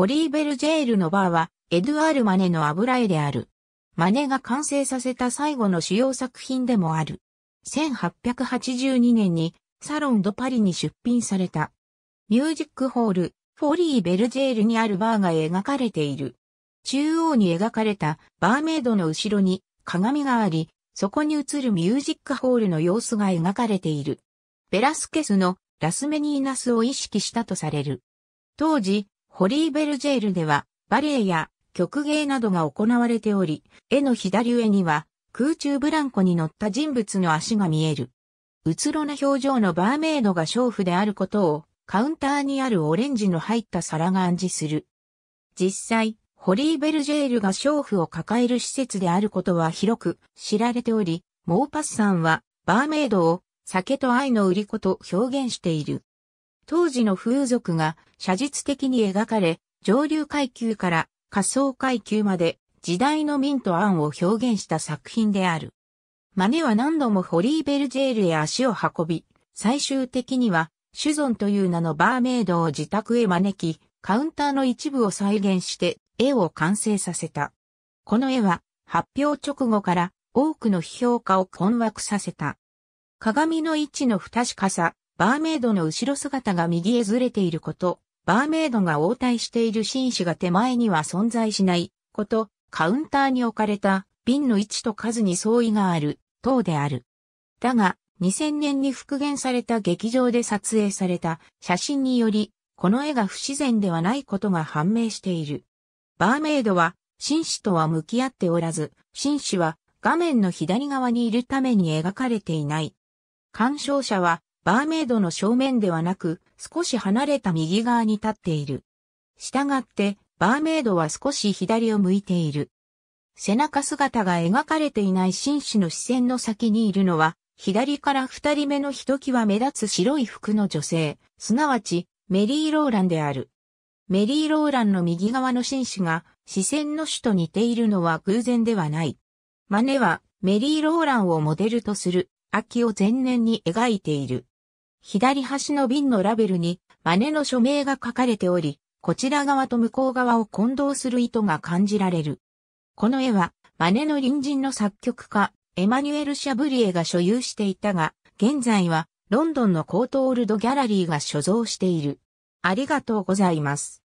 ホリーベルジェールのバーは、エドゥアール・マネの油絵である。マネが完成させた最後の主要作品でもある。1882年にサロン・ド・パリに出品された。ミュージックホール、フォリー・ベルジェールにあるバーが描かれている。中央に描かれたバーメイドの後ろに鏡があり、そこに映るミュージックホールの様子が描かれている。ベラスケスのラスメニーナスを意識したとされる。当時、ホリーベルジェールでは、バレエや曲芸などが行われており、絵の左上には、空中ブランコに乗った人物の足が見える。うつろな表情のバーメイドが娼婦であることを、カウンターにあるオレンジの入った皿が暗示する。実際、ホリーベルジェールが娼婦を抱える施設であることは広く知られており、モーパスさんは、バーメイドを酒と愛の売り子と表現している。当時の風俗が写実的に描かれ、上流階級から下層階級まで時代の民と暗を表現した作品である。マネは何度もホリーベルジェールへ足を運び、最終的には、シュゾンという名のバーメイドを自宅へ招き、カウンターの一部を再現して絵を完成させた。この絵は発表直後から多くの批評家を困惑させた。鏡の位置の不確かさ、バーメイドの後ろ姿が右へずれていること、バーメイドが応対している紳士が手前には存在しないこと、カウンターに置かれた瓶の位置と数に相違がある、等である。だが、2000年に復元された劇場で撮影された写真により、この絵が不自然ではないことが判明している。バーメイドは、紳士とは向き合っておらず、紳士は画面の左側にいるために描かれていない。鑑賞者は、バーメイドの正面ではなく、少し離れた右側に立っている。したがって、バーメイドは少し左を向いている。背中姿が描かれていない紳士の視線の先にいるのは、左から二人目のひときわ目立つ白い服の女性、すなわち、メリー・ローランである。メリー・ローランの右側の紳士が、視線の主と似ているのは偶然ではない。真似は、メリー・ローランをモデルとする、秋を前年に描いている。左端の瓶のラベルに、マネの署名が書かれており、こちら側と向こう側を混同する意図が感じられる。この絵は、マネの隣人の作曲家、エマニュエル・シャブリエが所有していたが、現在は、ロンドンのコートオールドギャラリーが所蔵している。ありがとうございます。